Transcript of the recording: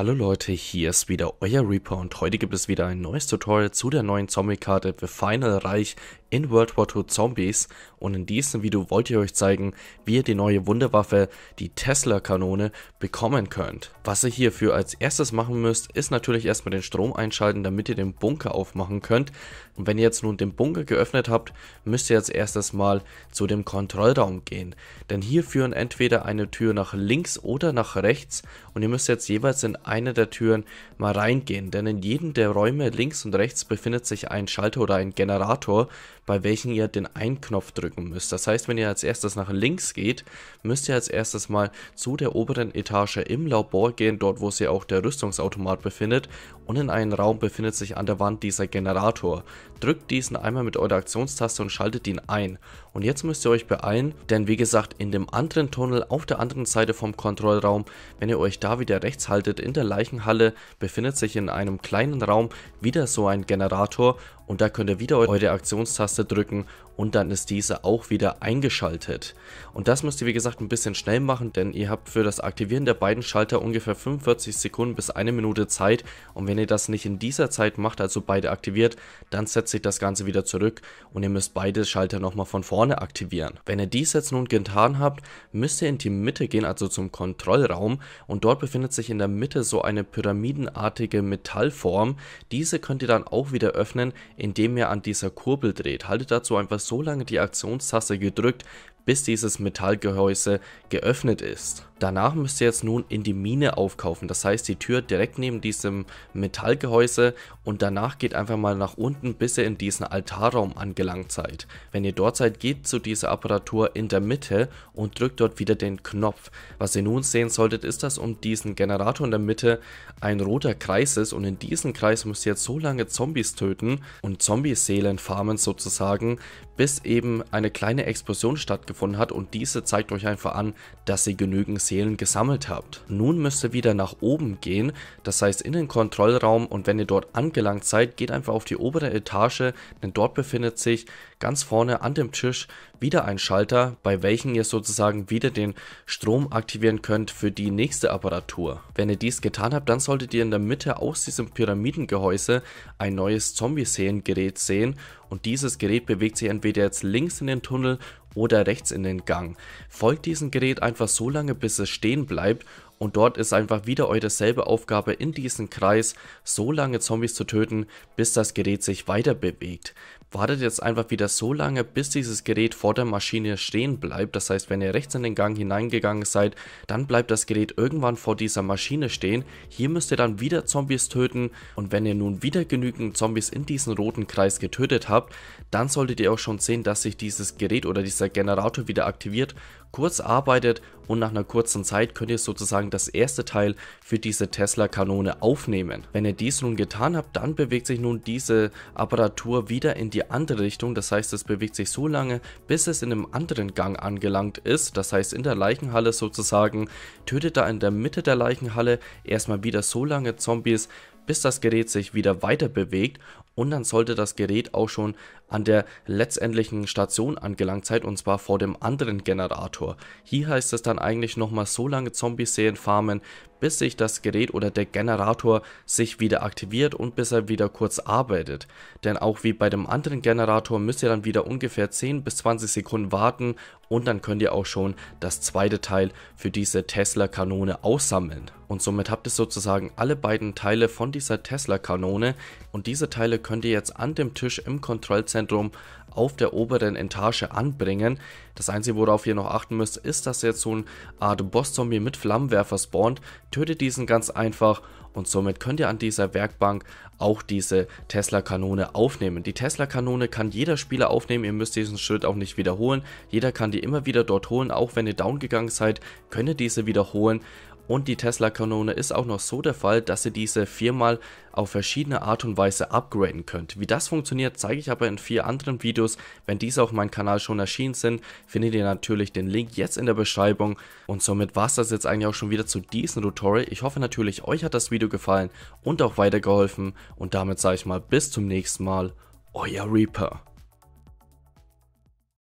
Hallo Leute, hier ist wieder euer Reaper und heute gibt es wieder ein neues Tutorial zu der neuen Zombie-Karte The Final Reich in World War II Zombies und in diesem Video wollte ich euch zeigen, wie ihr die neue Wunderwaffe, die Tesla-Kanone, bekommen könnt. Was ihr hierfür als erstes machen müsst, ist natürlich erstmal den Strom einschalten, damit ihr den Bunker aufmachen könnt. Und wenn ihr jetzt nun den Bunker geöffnet habt, müsst ihr als erstes mal zu dem Kontrollraum gehen. Denn hier führen entweder eine Tür nach links oder nach rechts und ihr müsst jetzt jeweils in eine der Türen mal reingehen. Denn in jedem der Räume links und rechts befindet sich ein Schalter oder ein Generator, bei welchen ihr den einen Knopf drücken müsst. Das heißt, wenn ihr als erstes nach links geht, müsst ihr als erstes mal zu der oberen Etage im Labor gehen, dort wo sich auch der Rüstungsautomat befindet und in einem Raum befindet sich an der Wand dieser Generator. Drückt diesen einmal mit eurer Aktionstaste und schaltet ihn ein. Und jetzt müsst ihr euch beeilen, denn wie gesagt, in dem anderen Tunnel auf der anderen Seite vom Kontrollraum, wenn ihr euch da wieder rechts haltet, in der Leichenhalle befindet sich in einem kleinen Raum wieder so ein Generator und da könnt ihr wieder eure Aktionstaste drücken und dann ist diese auch wieder eingeschaltet. Und das müsst ihr wie gesagt ein bisschen schnell machen, denn ihr habt für das Aktivieren der beiden Schalter ungefähr 45 Sekunden bis eine Minute Zeit und wenn ihr das nicht in dieser Zeit macht, also beide aktiviert, dann setzt sich das Ganze wieder zurück und ihr müsst beide Schalter nochmal von vorne aktivieren. Wenn ihr dies jetzt nun getan habt, müsst ihr in die Mitte gehen, also zum Kontrollraum und dort befindet sich in der Mitte so eine pyramidenartige Metallform. Diese könnt ihr dann auch wieder öffnen, indem ihr an dieser Kurbel dreht. Haltet dazu einfach so lange die Aktionstaste gedrückt, bis dieses Metallgehäuse geöffnet ist. Danach müsst ihr jetzt nun in die Mine aufkaufen, das heißt die Tür direkt neben diesem Metallgehäuse und danach geht einfach mal nach unten, bis ihr in diesen Altarraum angelangt seid. Wenn ihr dort seid, geht zu dieser Apparatur in der Mitte und drückt dort wieder den Knopf. Was ihr nun sehen solltet, ist, dass um diesen Generator in der Mitte ein roter Kreis ist und in diesem Kreis müsst ihr jetzt so lange Zombies töten und Zombie-Seelen farmen sozusagen, bis eben eine kleine Explosion stattfindet stattgefunden hat und diese zeigt euch einfach an, dass ihr genügend Seelen gesammelt habt. Nun müsst ihr wieder nach oben gehen, das heißt in den Kontrollraum und wenn ihr dort angelangt seid, geht einfach auf die obere Etage, denn dort befindet sich ganz vorne an dem Tisch wieder ein Schalter, bei welchem ihr sozusagen wieder den Strom aktivieren könnt für die nächste Apparatur. Wenn ihr dies getan habt, dann solltet ihr in der Mitte aus diesem Pyramidengehäuse ein neues zombie seelengerät sehen und dieses Gerät bewegt sich entweder jetzt links in den Tunnel oder rechts in den Gang. Folgt diesem Gerät einfach so lange, bis es stehen bleibt und dort ist einfach wieder eure selbe Aufgabe in diesem Kreis, so lange Zombies zu töten, bis das Gerät sich weiter bewegt. Wartet jetzt einfach wieder so lange, bis dieses Gerät vor der Maschine stehen bleibt. Das heißt, wenn ihr rechts in den Gang hineingegangen seid, dann bleibt das Gerät irgendwann vor dieser Maschine stehen. Hier müsst ihr dann wieder Zombies töten und wenn ihr nun wieder genügend Zombies in diesen roten Kreis getötet habt, dann solltet ihr auch schon sehen, dass sich dieses Gerät oder dieser Generator wieder aktiviert kurz arbeitet und nach einer kurzen Zeit könnt ihr sozusagen das erste Teil für diese Tesla Kanone aufnehmen. Wenn ihr dies nun getan habt, dann bewegt sich nun diese Apparatur wieder in die andere Richtung, das heißt es bewegt sich so lange, bis es in einem anderen Gang angelangt ist, das heißt in der Leichenhalle sozusagen, tötet da in der Mitte der Leichenhalle erstmal wieder so lange Zombies, bis das Gerät sich wieder weiter bewegt und dann sollte das Gerät auch schon an der letztendlichen Station angelangt sein und zwar vor dem anderen Generator. Hier heißt es dann eigentlich nochmal so lange Zombies serien farmen, bis sich das Gerät oder der Generator sich wieder aktiviert und bis er wieder kurz arbeitet. Denn auch wie bei dem anderen Generator müsst ihr dann wieder ungefähr 10 bis 20 Sekunden warten und dann könnt ihr auch schon das zweite Teil für diese Tesla-Kanone aussammeln. Und somit habt ihr sozusagen alle beiden Teile von dieser Tesla-Kanone und diese Teile könnt ihr jetzt an dem Tisch im Kontrollzentrum auf der oberen Etage anbringen. Das einzige, worauf ihr noch achten müsst, ist, dass jetzt so eine Art Boss-Zombie mit Flammenwerfer spawnt. Tötet diesen ganz einfach und somit könnt ihr an dieser Werkbank auch diese Tesla-Kanone aufnehmen. Die Tesla-Kanone kann jeder Spieler aufnehmen, ihr müsst diesen Schritt auch nicht wiederholen. Jeder kann die immer wieder dort holen, auch wenn ihr down gegangen seid, könnt ihr diese wiederholen. Und die Tesla-Kanone ist auch noch so der Fall, dass ihr diese viermal auf verschiedene Art und Weise upgraden könnt. Wie das funktioniert, zeige ich aber in vier anderen Videos. Wenn diese auf meinem Kanal schon erschienen sind, findet ihr natürlich den Link jetzt in der Beschreibung. Und somit war es das jetzt eigentlich auch schon wieder zu diesem Tutorial. Ich hoffe natürlich, euch hat das Video gefallen und auch weitergeholfen. Und damit sage ich mal bis zum nächsten Mal, euer Reaper.